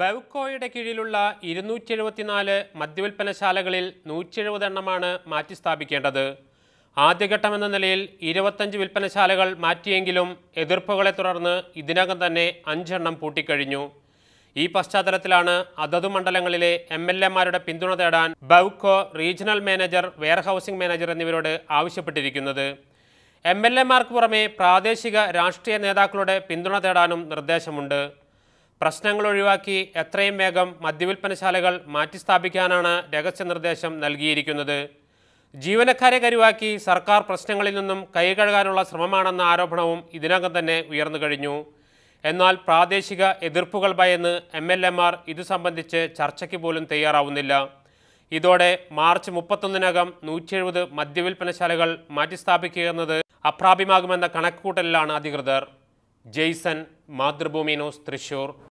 ബെവ്കോയുടെ കീഴിലുള്ള ഇരുന്നൂറ്റി എഴുപത്തിനാല് മദ്യവിൽപ്പനശാലകളിൽ നൂറ്റി എഴുപത് എണ്ണമാണ് മാറ്റി സ്ഥാപിക്കേണ്ടത് ആദ്യഘട്ടമെന്ന നിലയിൽ ഇരുപത്തഞ്ച് വിൽപ്പനശാലകൾ മാറ്റിയെങ്കിലും എതിർപ്പുകളെ തുടർന്ന് ഇതിനകം തന്നെ അഞ്ചെണ്ണം പൂട്ടിക്കഴിഞ്ഞു ഈ പശ്ചാത്തലത്തിലാണ് അതതു മണ്ഡലങ്ങളിലെ എം എൽ എമാരുടെ പിന്തുണ തേടാൻ ബൗക്കോ റീജിയണൽ മാനേജർ ഹൗസിംഗ് മാനേജർ എന്നിവരോട് ആവശ്യപ്പെട്ടിരിക്കുന്നത് എം എൽ എമാർക്ക് പുറമെ പ്രാദേശിക രാഷ്ട്രീയ നേതാക്കളുടെ പിന്തുണ തേടാനും നിർദ്ദേശമുണ്ട് പ്രശ്നങ്ങൾ ഒഴിവാക്കി എത്രയും വേഗം മദ്യവിൽപ്പനശാലകൾ മാറ്റിസ്ഥാപിക്കാനാണ് രഹസ്യ നിർദ്ദേശം നൽകിയിരിക്കുന്നത് ജീവനക്കാരെ കരുവാക്കി സർക്കാർ പ്രശ്നങ്ങളിൽ നിന്നും കൈകഴുകാനുള്ള ശ്രമമാണെന്ന ആരോപണവും ഇതിനകം തന്നെ ഉയർന്നു കഴിഞ്ഞു എന്നാൽ പ്രാദേശിക എതിർപ്പുകൾ ഭയന്ന് എം എൽ എമാർ ഇതു സംബന്ധിച്ച് ചർച്ചയ്ക്ക് പോലും തയ്യാറാവുന്നില്ല ഇതോടെ മാർച്ച് മുപ്പത്തൊന്നിനകം നൂറ്റി എഴുപത് മദ്യവിൽപ്പനശാലകൾ മാറ്റിസ്ഥാപിക്കുക എന്നത് അപ്രാപ്യമാകുമെന്ന കണക്കുകൂട്ടലിലാണ് അധികൃതർ ജെയ്സൺ മാതൃഭൂമി ന്യൂസ് തൃശൂർ